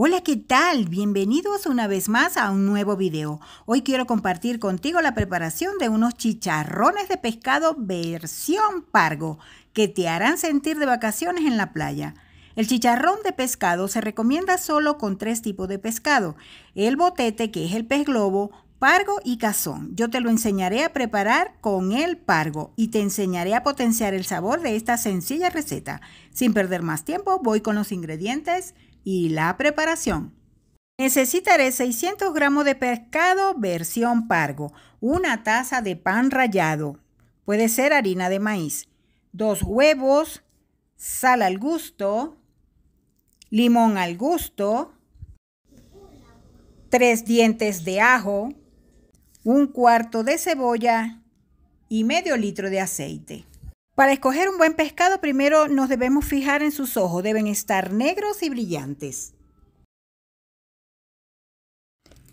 Hola, ¿qué tal? Bienvenidos una vez más a un nuevo video. Hoy quiero compartir contigo la preparación de unos chicharrones de pescado versión pargo que te harán sentir de vacaciones en la playa. El chicharrón de pescado se recomienda solo con tres tipos de pescado. El botete, que es el pez globo, pargo y cazón. Yo te lo enseñaré a preparar con el pargo y te enseñaré a potenciar el sabor de esta sencilla receta. Sin perder más tiempo, voy con los ingredientes y la preparación. Necesitaré 600 gramos de pescado versión pargo, una taza de pan rallado, puede ser harina de maíz, dos huevos, sal al gusto, limón al gusto, tres dientes de ajo, un cuarto de cebolla y medio litro de aceite. Para escoger un buen pescado primero nos debemos fijar en sus ojos, deben estar negros y brillantes.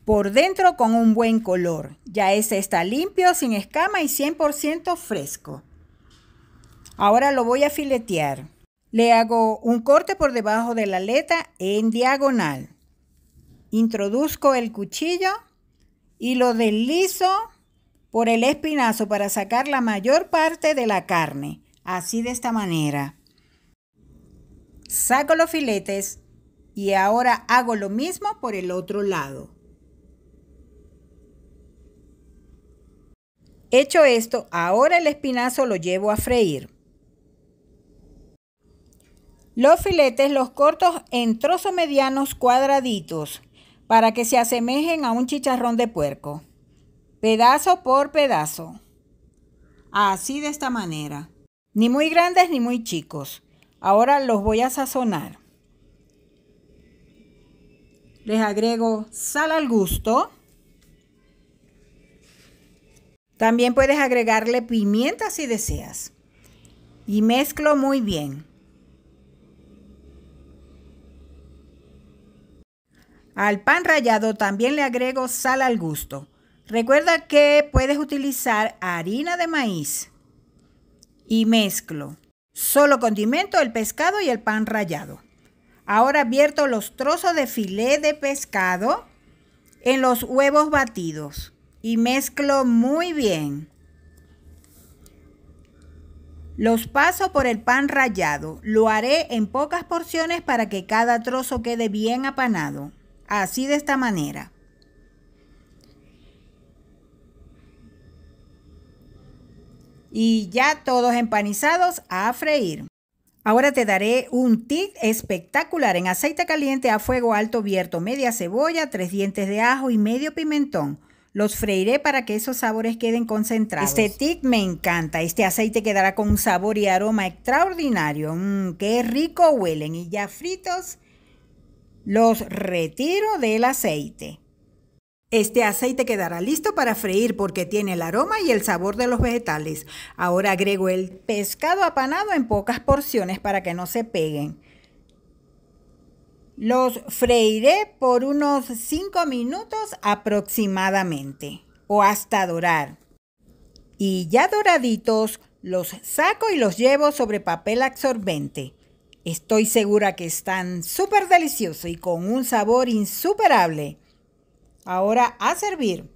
Por dentro con un buen color, ya ese está limpio, sin escama y 100% fresco. Ahora lo voy a filetear. Le hago un corte por debajo de la aleta en diagonal. Introduzco el cuchillo y lo deslizo por el espinazo para sacar la mayor parte de la carne, así de esta manera. Saco los filetes y ahora hago lo mismo por el otro lado. Hecho esto, ahora el espinazo lo llevo a freír. Los filetes los corto en trozos medianos cuadraditos para que se asemejen a un chicharrón de puerco pedazo por pedazo. Así de esta manera. Ni muy grandes ni muy chicos. Ahora los voy a sazonar. Les agrego sal al gusto. También puedes agregarle pimienta si deseas. Y mezclo muy bien. Al pan rallado también le agrego sal al gusto. Recuerda que puedes utilizar harina de maíz y mezclo. Solo condimento el pescado y el pan rallado. Ahora abierto los trozos de filé de pescado en los huevos batidos y mezclo muy bien. Los paso por el pan rallado. Lo haré en pocas porciones para que cada trozo quede bien apanado. Así de esta manera. y ya todos empanizados a freír. Ahora te daré un tip espectacular. En aceite caliente a fuego alto abierto, media cebolla, tres dientes de ajo y medio pimentón. Los freiré para que esos sabores queden concentrados. Este tip me encanta. Este aceite quedará con un sabor y aroma extraordinario. ¡Mmm! qué rico huelen. Y ya fritos, los retiro del aceite. Este aceite quedará listo para freír porque tiene el aroma y el sabor de los vegetales. Ahora agrego el pescado apanado en pocas porciones para que no se peguen. Los freiré por unos 5 minutos aproximadamente o hasta dorar. Y ya doraditos, los saco y los llevo sobre papel absorbente. Estoy segura que están súper deliciosos y con un sabor insuperable. Ahora a servir.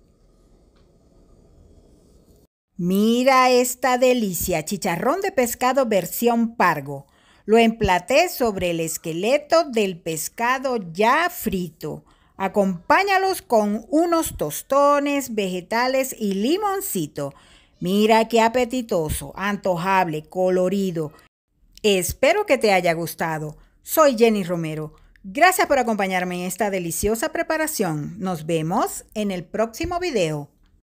Mira esta delicia, chicharrón de pescado versión pargo. Lo emplaté sobre el esqueleto del pescado ya frito. Acompáñalos con unos tostones, vegetales y limoncito. Mira qué apetitoso, antojable, colorido. Espero que te haya gustado. Soy Jenny Romero. Gracias por acompañarme en esta deliciosa preparación. Nos vemos en el próximo video.